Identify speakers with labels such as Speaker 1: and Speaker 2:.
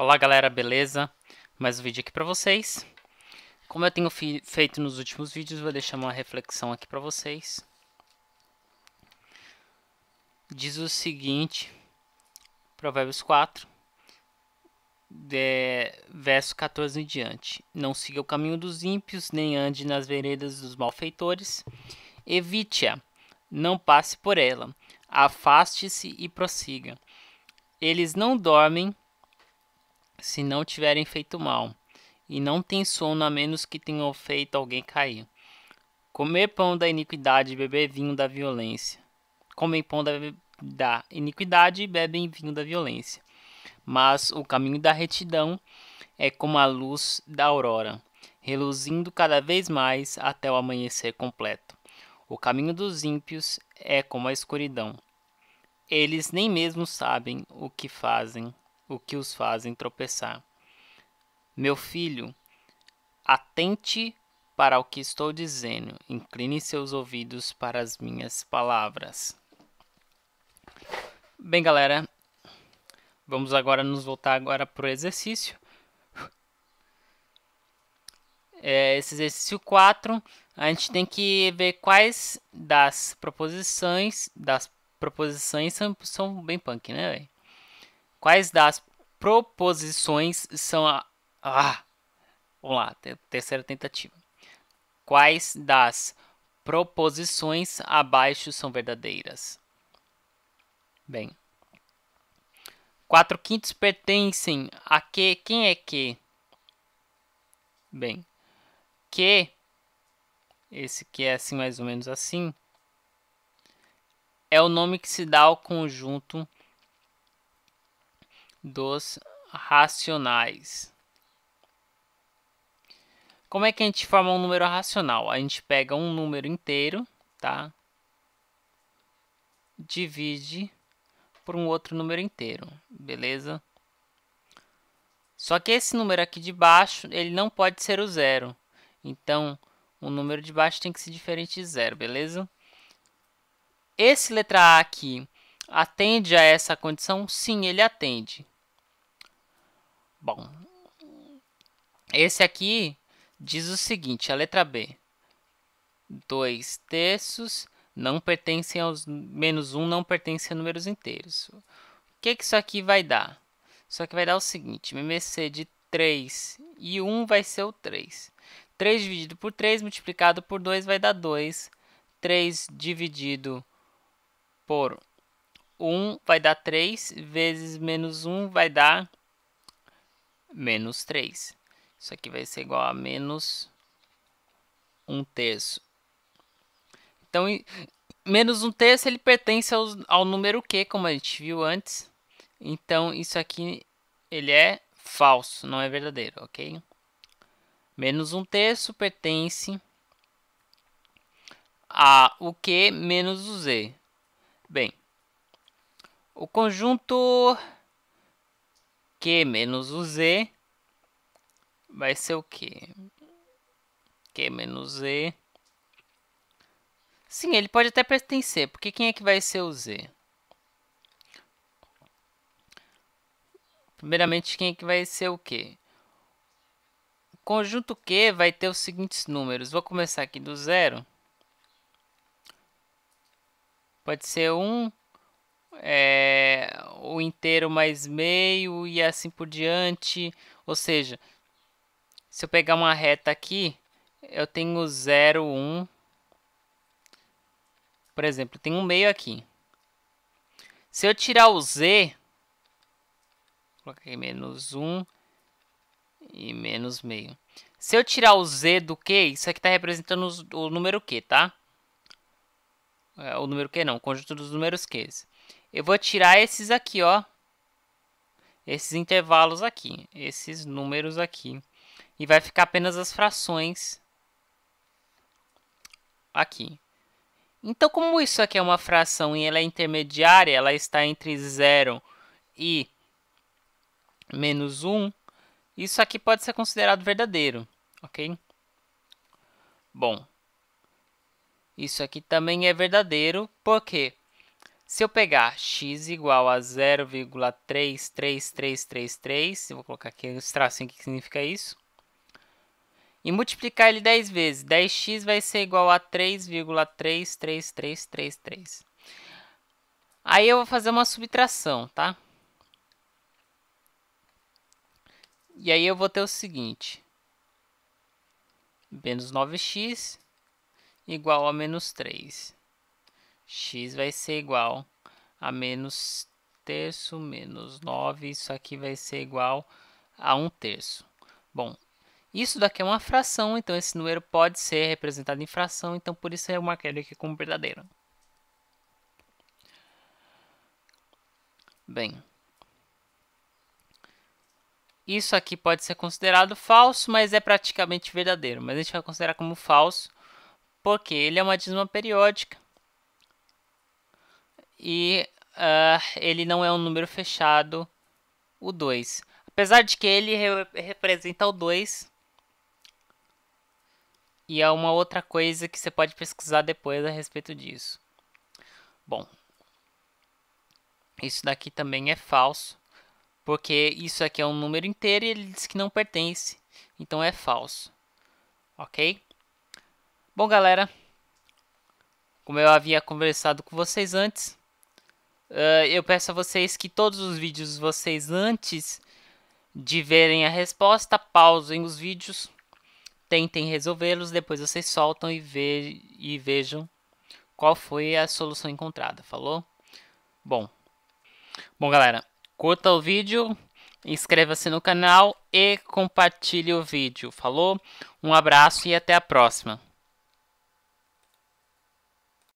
Speaker 1: Olá galera, beleza? Mais um vídeo aqui para vocês. Como eu tenho feito nos últimos vídeos, vou deixar uma reflexão aqui para vocês. Diz o seguinte, Provérbios 4, de, é, verso 14 em diante. Não siga o caminho dos ímpios, nem ande nas veredas dos malfeitores. Evite-a, não passe por ela. Afaste-se e prossiga. Eles não dormem se não tiverem feito mal, e não tem sono a menos que tenham feito alguém cair. Comer pão da iniquidade e beber vinho da violência. Comem pão da, da iniquidade e bebem vinho da violência. Mas o caminho da retidão é como a luz da aurora, reluzindo cada vez mais até o amanhecer completo. O caminho dos ímpios é como a escuridão. Eles nem mesmo sabem o que fazem o que os fazem tropeçar. Meu filho, atente para o que estou dizendo, incline seus ouvidos para as minhas palavras. Bem, galera, vamos agora nos voltar agora para o exercício. É, esse exercício 4, a gente tem que ver quais das proposições, das proposições são, são bem punk, né, véio? Quais das proposições são a. Ah, vamos lá, terceira tentativa. Quais das proposições abaixo são verdadeiras? Bem, quatro quintos pertencem a que? Quem é que? Bem, que, esse que é assim mais ou menos assim, é o nome que se dá ao conjunto dos racionais. Como é que a gente forma um número racional? A gente pega um número inteiro, tá? Divide por um outro número inteiro, beleza? Só que esse número aqui de baixo, ele não pode ser o zero. Então, o número de baixo tem que ser diferente de zero, beleza? Esse letra A aqui atende a essa condição? Sim, ele atende. Bom, esse aqui diz o seguinte, a letra B. 2 terços não pertencem aos... menos 1 um não pertence a números inteiros. O que, que isso aqui vai dar? Isso aqui vai dar o seguinte, MMC de 3 e 1 vai ser o 3. 3 dividido por 3 multiplicado por 2 vai dar 2. 3 dividido por 1 vai dar 3, vezes menos 1 vai dar menos 3. Isso aqui vai ser igual a menos 1 terço. Então, menos 1 terço ele pertence ao, ao número Q, como a gente viu antes. Então, isso aqui ele é falso, não é verdadeiro, ok? Menos 1 terço pertence a o Q menos o Z. Bem, o conjunto Q menos o Z vai ser o quê? Q menos Z. Sim, ele pode até pertencer, porque quem é que vai ser o Z? Primeiramente, quem é que vai ser o quê? O conjunto Q vai ter os seguintes números. Vou começar aqui do zero. Pode ser 1, é, o inteiro mais meio e assim por diante. Ou seja, se eu pegar uma reta aqui, eu tenho 0, 1. Um. Por exemplo, tem um meio aqui. Se eu tirar o z, coloquei menos 1 um, e menos meio. Se eu tirar o z do q, isso aqui está representando o número q, tá? É, o número q não, o conjunto dos números q's. Eu vou tirar esses aqui, ó. Esses intervalos aqui, esses números aqui. E vai ficar apenas as frações aqui. Então, como isso aqui é uma fração e ela é intermediária, ela está entre 0 e menos 1, isso aqui pode ser considerado verdadeiro, ok? Bom, isso aqui também é verdadeiro, por quê? Se eu pegar x igual a 0,33333, eu vou colocar aqui um tracinho que significa isso, e multiplicar ele 10 vezes, 10x vai ser igual a 3,33333. Aí eu vou fazer uma subtração, tá? E aí eu vou ter o seguinte, menos 9x igual a menos 3 x vai ser igual a menos terço menos 9. Isso aqui vai ser igual a 1 terço. Bom, isso daqui é uma fração, então esse número pode ser representado em fração, então por isso eu é marquei ele aqui como verdadeiro. Bem, isso aqui pode ser considerado falso, mas é praticamente verdadeiro. Mas a gente vai considerar como falso, porque ele é uma dízima periódica e uh, ele não é um número fechado, o 2. Apesar de que ele re representa o 2, e é uma outra coisa que você pode pesquisar depois a respeito disso. Bom, isso daqui também é falso, porque isso aqui é um número inteiro e ele diz que não pertence, então é falso, ok? Bom, galera, como eu havia conversado com vocês antes, Uh, eu peço a vocês que todos os vídeos vocês antes de verem a resposta, pausem os vídeos, tentem resolvê-los, depois vocês soltam e, ve e vejam qual foi a solução encontrada, falou? Bom, bom galera, curta o vídeo, inscreva-se no canal e compartilhe o vídeo, falou? Um abraço e até a próxima!